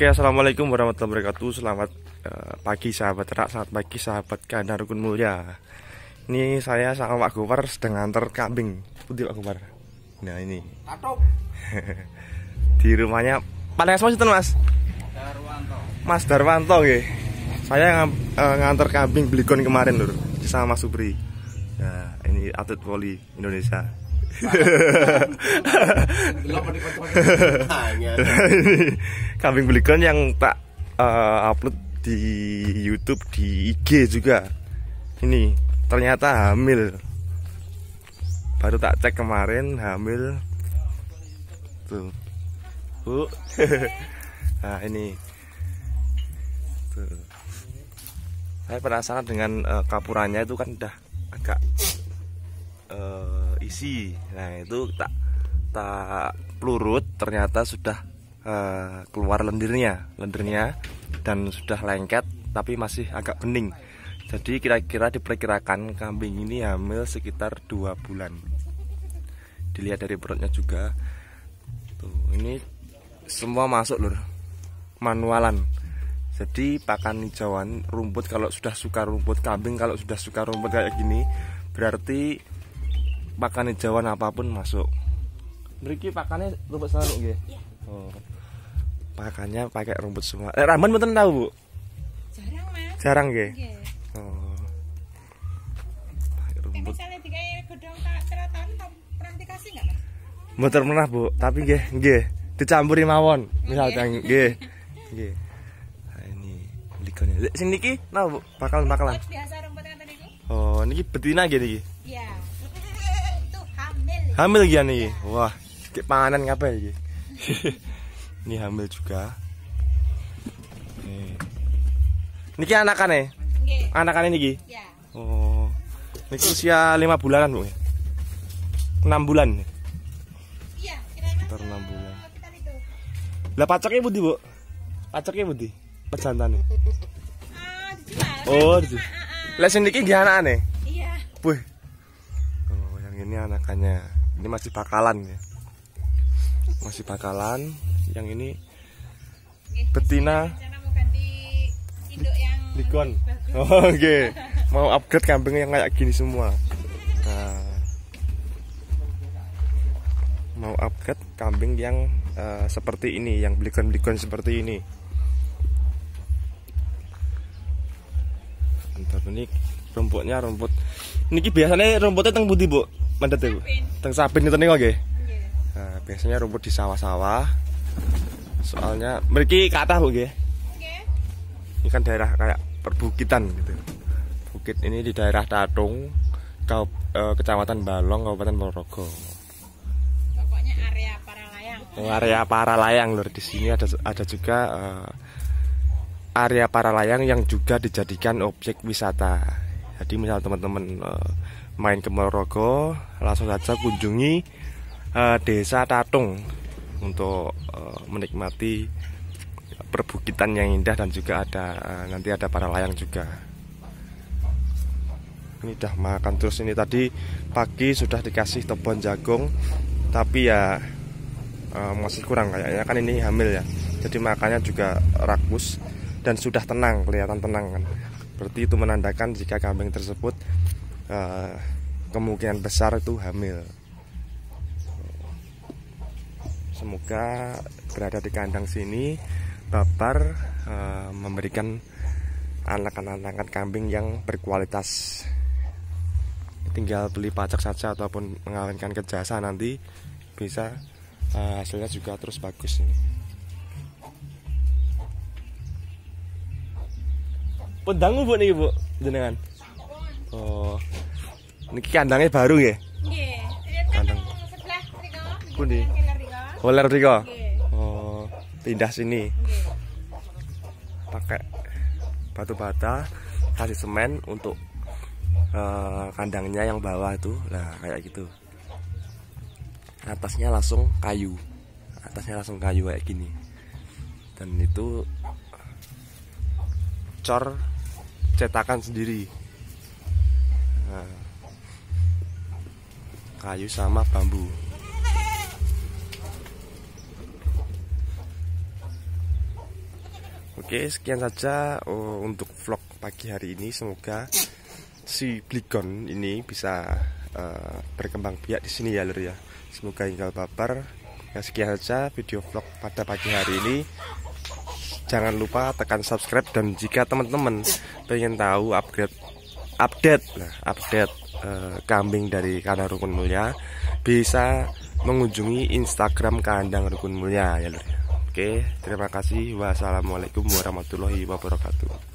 Oke assalamualaikum warahmatullahi wabarakatuh Selamat eh, pagi sahabat terak Selamat pagi sahabat kandar rukun mulia Ini saya sama Pak Gopar Sedang antar kambing Putih Pak Gopar Nah ini Di rumahnya Paling Nes Mas Mas Darwanto Mas Darwanto ya Saya ng uh, eh, nganter kambing belikon kemarin lur Sama Mas Supri Nah ini atlet voli Indonesia kambing belikan yang tak uh, upload di YouTube di IG juga ini ternyata hamil baru tak cek kemarin hamil tuh bu nah ini tuh saya penasaran dengan uh, kapurannya itu kan udah agak polisi nah itu tak tak pelurut ternyata sudah uh, keluar lendirnya lendirnya dan sudah lengket tapi masih agak bening jadi kira-kira diperkirakan kambing ini hamil sekitar dua bulan dilihat dari perutnya juga tuh ini semua masuk lur manualan jadi pakan hijauan rumput kalau sudah suka rumput kambing kalau sudah suka rumput kayak gini berarti pakannya Jawa apapun masuk. beri pakannya rumput selanu yeah. Iya. Oh. Pakannya pakai rumput semua. Eh, Ramban betul tahu, Bu? Jarang, Mas. Jarang nggih. Oh. Pakai rumput. Misalnya dikai godhong keraton pernah dikasih nggak? Mas? Mboten pernah, Bu, tapi gih, gih, Dicampuri mawon, misalnya gih, nah, Ini likonnya. Sini ki, nah, Bu, bakal bakalan. Biasa rumput Oh, ini betina gini Iya hamil. gian ya nih. Wah, kayak panganan apa ya? ini hamil juga. Eh. Nih. kayak anakannya Nggih. Anakane niki? Ya. Oh. ini usia 5 bulanan, Bu. enam bulan. Iya, Sekitar 6 bulan. Lah pacaknya budi, Bu. pacoknya budi. Pejantane. nih ah, nih. Oh, dijual. Ah, ah, lah sendiri gimana nih Iya. Wih, ini anakannya ini masih pakalan ya masih pakalan yang ini betina likon oh, oke okay. mau upgrade kambing yang kayak gini semua nah. mau upgrade kambing yang uh, seperti ini yang belikan belikan seperti ini bentar ini rumputnya rumput niki biasanya rumputnya teng putih bu Mana tuh? teng sabin itu nih oke biasanya rumput di sawah-sawah soalnya mereka kata bu oke? ini kan daerah kayak perbukitan gitu bukit ini di daerah Tatung Kau, eh, kecamatan Balong Kabupaten Ponorogo pokoknya area para layang oh, area para layang di sini ada ada juga uh, area para layang yang juga dijadikan objek wisata jadi misal teman-teman eh, main ke Morogo, langsung saja kunjungi eh, desa Tatung untuk eh, menikmati perbukitan yang indah dan juga ada nanti ada para layang juga ini dah makan terus ini tadi pagi sudah dikasih tebon jagung tapi ya masih kurang kayaknya kan ini hamil ya jadi makannya juga rakus dan sudah tenang kelihatan tenang kan Berarti itu menandakan jika kambing tersebut uh, kemungkinan besar itu hamil. Semoga berada di kandang sini babar uh, memberikan anak-anak kambing yang berkualitas tinggal beli pajak saja ataupun mengalinkan ke nanti bisa uh, hasilnya juga terus bagus ini. Pendang Bu nih Bu. Jenengan. Oh. Niki kandangnya baru ya Kandang sebelah Koler mriku. Oh, pindah sini. Pakai batu bata, kasih semen untuk uh, kandangnya yang bawah itu. Nah, kayak gitu. Atasnya langsung kayu. Atasnya langsung kayu kayak gini. Dan itu cor cetakan sendiri nah. kayu sama bambu Oke, sekian saja oh, untuk vlog pagi hari ini. Semoga si Bligon ini bisa uh, berkembang biak di sini ya, Lur ya. Semoga hingga baper. Ya, sekian saja video vlog pada pagi hari ini jangan lupa tekan subscribe dan jika teman-teman pengen tahu upgrade update nah update uh, kambing dari kandang rukun mulia bisa mengunjungi Instagram kandang rukun mulia ya lor. Oke, terima kasih. Wassalamualaikum warahmatullahi wabarakatuh.